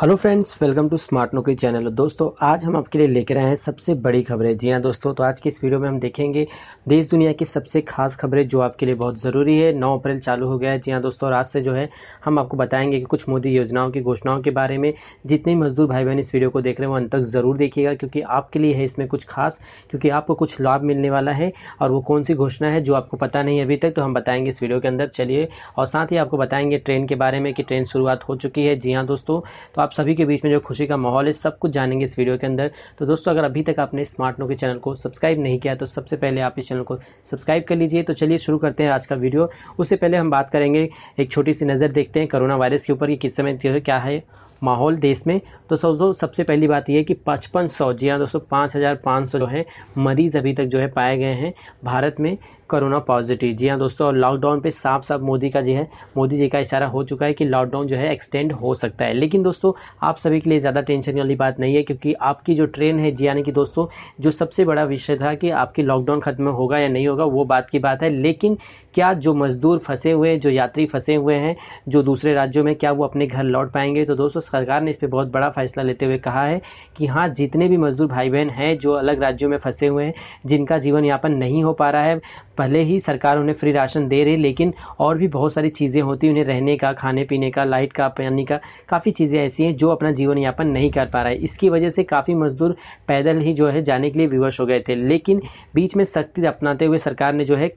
hello friends welcome to smart Naukri channel दोस्तों आज हम आपके लिए लेकर आए हैं सबसे बड़ी खबरें जी हां दोस्तों तो आज की इस वीडियो में हम देखेंगे देश दुनिया की सबसे खास खबरें जो आपके लिए बहुत ज़रूरी है 9 अप्रैल चालू हो गया है जी हां दोस्तों और आज से जो है हम आपको बताएंगे कि कुछ मोदी योजनाओं की घोषणाओं के बारे में जितने मजदूर भाई बहन इस वीडियो को देख रहे हैं वो अंत तक ज़रूर देखिएगा क्योंकि आपके लिए है इसमें कुछ खास क्योंकि आपको कुछ लाभ मिलने वाला है और वो कौन सी घोषणा है जो आपको पता नहीं अभी तक तो हम बताएंगे इस वीडियो के अंदर चलिए और साथ ही आपको बताएंगे ट्रेन के बारे में कि ट्रेन शुरुआत हो चुकी है जी हाँ दोस्तों तो आप सभी के बीच में जो खुशी का माहौल है सब कुछ जानेंगे इस वीडियो के अंदर तो दोस्तों अगर अभी तक आपने स्मार्ट नो के चैनल को सब्सक्राइब नहीं किया तो सबसे पहले आप इस चैनल को सब्सक्राइब कर लीजिए तो चलिए शुरू करते हैं आज का वीडियो उससे पहले हम बात करेंगे एक छोटी सी नज़र देखते हैं कोरोना वायरस के ऊपर कि किस समय क्या है माहौल देश में तो दोस्तों सबसे पहली बात यह है कि पचपन सौ जी हाँ दोस्तों पाँच हज़ार पाँच सौ जो है मरीज़ अभी तक जो है पाए गए हैं भारत में कोरोना पॉजिटिव जी हाँ दोस्तों और लॉकडाउन पे साफ साफ मोदी का जी है मोदी जी का इशारा हो चुका है कि लॉकडाउन जो है एक्सटेंड हो सकता है लेकिन दोस्तों आप सभी के लिए ज़्यादा टेंशन वाली बात नहीं है क्योंकि आपकी जो ट्रेन है जी यानी कि दोस्तों जो सबसे बड़ा विषय था कि आपकी लॉकडाउन खत्म होगा या नहीं होगा वो बात की बात है लेकिन क्या जो मजदूर फंसे हुए जो यात्री फंसे हुए हैं जो दूसरे राज्यों में क्या वो अपने घर लौट पाएंगे तो दोस्तों सरकार ने इस पर बहुत बड़ा फैसला लेते हुए कहा है कि हाँ जितने भी मजदूर भाई बहन हैं जो अलग राज्यों में फंसे हुए हैं जिनका जीवन यापन नहीं हो पा रहा है पहले ही सरकार उन्हें फ्री राशन दे रही लेकिन और भी बहुत सारी चीज़ें होती उन्हें रहने का खाने पीने का लाइट का पानी का काफ़ी चीज़ें ऐसी हैं जो अपना जीवन यापन नहीं कर पा रहा है इसकी वजह से काफ़ी मजदूर पैदल ही जो है जाने के लिए विवश हो गए थे लेकिन बीच में सख्ती अपनाते हुए सरकार ने जो है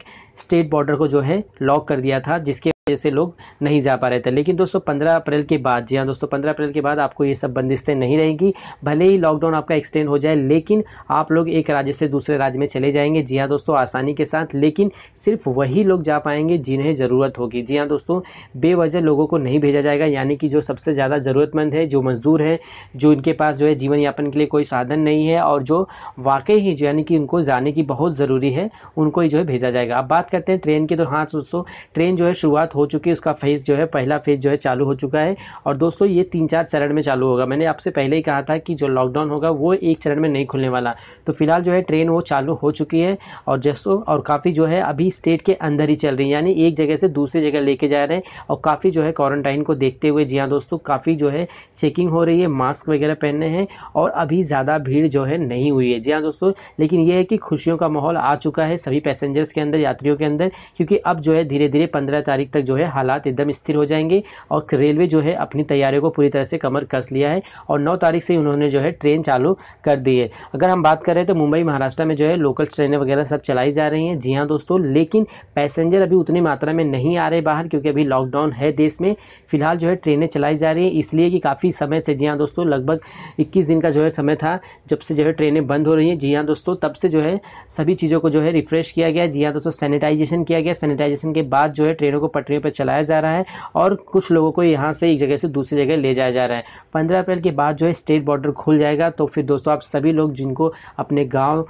स्टेट बॉर्डर को जो है लॉक कर दिया था जिसके जैसे लोग नहीं जा पा रहे थे लेकिन दोस्तों 15 अप्रैल के बाद जी हाँ दोस्तों 15 अप्रैल के बाद आपको ये सब बंदिशें नहीं रहेंगी भले ही लॉकडाउन आपका एक्सटेंड हो जाए लेकिन आप लोग एक राज्य से दूसरे राज्य में चले जाएंगे जी हाँ दोस्तों आसानी के साथ लेकिन सिर्फ वही लोग जा पाएंगे जिन्हें ज़रूरत होगी जी हाँ दोस्तों बेवजह लोगों को नहीं भेजा जाएगा यानी कि जो सबसे ज़्यादा ज़रूरतमंद है जो मजदूर हैं जो इनके पास जो है जीवन यापन के लिए कोई साधन नहीं है और जो वाकई ही यानी कि उनको जाने की बहुत ज़रूरी है उनको ही जो है भेजा जाएगा अब बात करते हैं ट्रेन की तो हाँ दोस्तों ट्रेन जो है शुरुआत हो चुकी है उसका फेज़ जो है पहला फेज़ जो है चालू हो चुका है और दोस्तों ये तीन चार चरण में चालू होगा मैंने आपसे पहले ही कहा था कि जो लॉकडाउन होगा वो एक चरण में नहीं खुलने वाला तो फिलहाल जो है ट्रेन वो चालू हो चुकी है और जैसो और काफ़ी जो है अभी स्टेट के अंदर ही चल रही है यानी एक जगह से दूसरी जगह लेके जा रहे हैं और काफ़ी जो है क्वारंटाइन को देखते हुए जी हाँ दोस्तों काफ़ी जो है चेकिंग हो रही है मास्क वगैरह पहनने हैं और अभी ज़्यादा भीड़ जो है नहीं हुई है जी हाँ दोस्तों लेकिन ये है कि खुशियों का माहौल आ चुका है सभी पैसेंजर्स के अंदर यात्रियों के अंदर क्योंकि अब जो है धीरे धीरे पंद्रह तारीख तक जो है हालात एकदम स्थिर हो जाएंगे और रेलवे जो है अपनी तैयारियों को पूरी तरह से कमर कस लिया है और नौ तारीख से उन्होंने जो है ट्रेन चालू कर दी है अगर हम बात करें तो मुंबई महाराष्ट्र में जो है लोकल ट्रेनें वगैरह सब चलाई जा रही हैं जी हाँ दोस्तों लेकिन पैसेंजर अभी उतनी मात्रा में नहीं आ रहे बाहर क्योंकि अभी लॉकडाउन है देश में फिलहाल जो है ट्रेनें चलाई जा रही हैं इसलिए कि काफ़ी समय से जी हाँ दोस्तों लगभग इक्कीस दिन का जो है समय था जब से जो है ट्रेनें बंद हो रही हैं जी हाँ दोस्तों तब से जो है सभी चीज़ों को जो है रिफ्रेश किया गया जी हाँ दोस्तों सैनिटाइजेशन किया गया सैनिटाइजेशन के बाद जो है ट्रेनों को पटरी गाड़ियों पर चलाया जा रहा है और कुछ लोगों को यहाँ से एक जगह से दूसरी जगह ले जाया जा रहा है पंद्रह अप्रैल के बाद जो है स्टेट बॉर्डर खुल जाएगा तो फिर दोस्तों आप सभी लोग जिनको अपने गाँव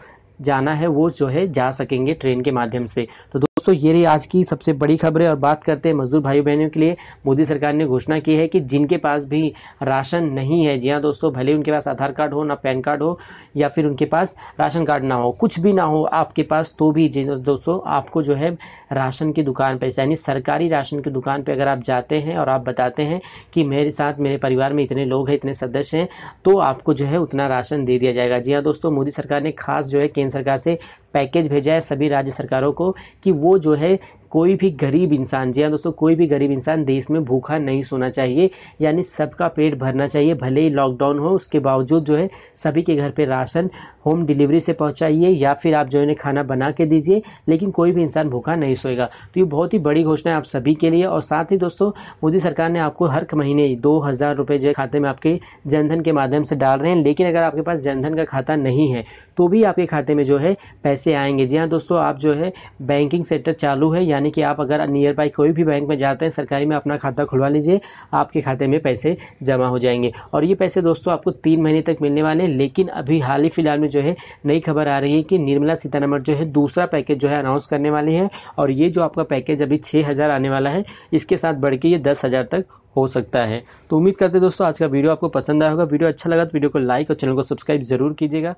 जाना है वो जो है जा सकेंगे ट्रेन के माध्यम से तो दोस्तों ये रही आज की सबसे बड़ी खबरें और बात करते हैं मजदूर भाई बहनों के लिए मोदी सरकार ने घोषणा की है कि जिनके पास भी राशन नहीं है जी हाँ दोस्तों भले उनके पास आधार कार्ड हो ना पैन कार्ड हो या फिर उनके पास राशन कार्ड ना हो कुछ भी ना हो आपके पास तो भी दोस्तों आपको जो है राशन की दुकान पर यानी सरकारी राशन की दुकान पर अगर आप जाते हैं और आप बताते हैं कि मेरे साथ मेरे परिवार में इतने लोग हैं इतने सदस्य हैं तो आपको जो है उतना राशन दे दिया जाएगा जी हाँ दोस्तों मोदी सरकार ने खास जो है केंद्र सरकार से पैकेज भेजा है सभी राज्य सरकारों को कि वो जो है कोई भी गरीब इंसान जी हाँ दोस्तों कोई भी गरीब इंसान देश में भूखा नहीं सोना चाहिए यानी सबका पेट भरना चाहिए भले ही लॉकडाउन हो उसके बावजूद जो है सभी के घर पे राशन होम डिलीवरी से पहुंचाइए या फिर आप जो है खाना बना के दीजिए लेकिन कोई भी इंसान भूखा नहीं सोएगा तो ये बहुत ही बड़ी घोषणा है आप सभी के लिए और साथ ही दोस्तों मोदी सरकार ने आपको हर महीने दो हज़ार रुपये जो है खाते में आपके जनधन के माध्यम से डाल रहे हैं लेकिन अगर आपके पास जनधन का खाता नहीं है तो भी आपके खाते में जो है पैसे से आएंगे जी हाँ दोस्तों आप जो है बैंकिंग सेक्टर चालू है यानी कि आप अगर नियर बाई कोई भी बैंक में जाते हैं सरकारी में अपना खाता खुलवा लीजिए आपके खाते में पैसे जमा हो जाएंगे और ये पैसे दोस्तों आपको तीन महीने तक मिलने वाले हैं लेकिन अभी हाल ही फिलहाल में जो है नई खबर आ रही है कि निर्मला सीतारमण जो है दूसरा पैकेज जो है अनाउंस करने वाले हैं और ये जो आपका पैकेज अभी छः हज़ार आने वाला है इसके साथ बढ़ के ये दस हज़ार तक हो सकता है तो उम्मीद करते हैं दोस्तों आज का वीडियो आपको पसंद आया होगा वीडियो अच्छा लगा तो वीडियो को लाइक और चैनल को सब्सक्राइब जरूर कीजिएगा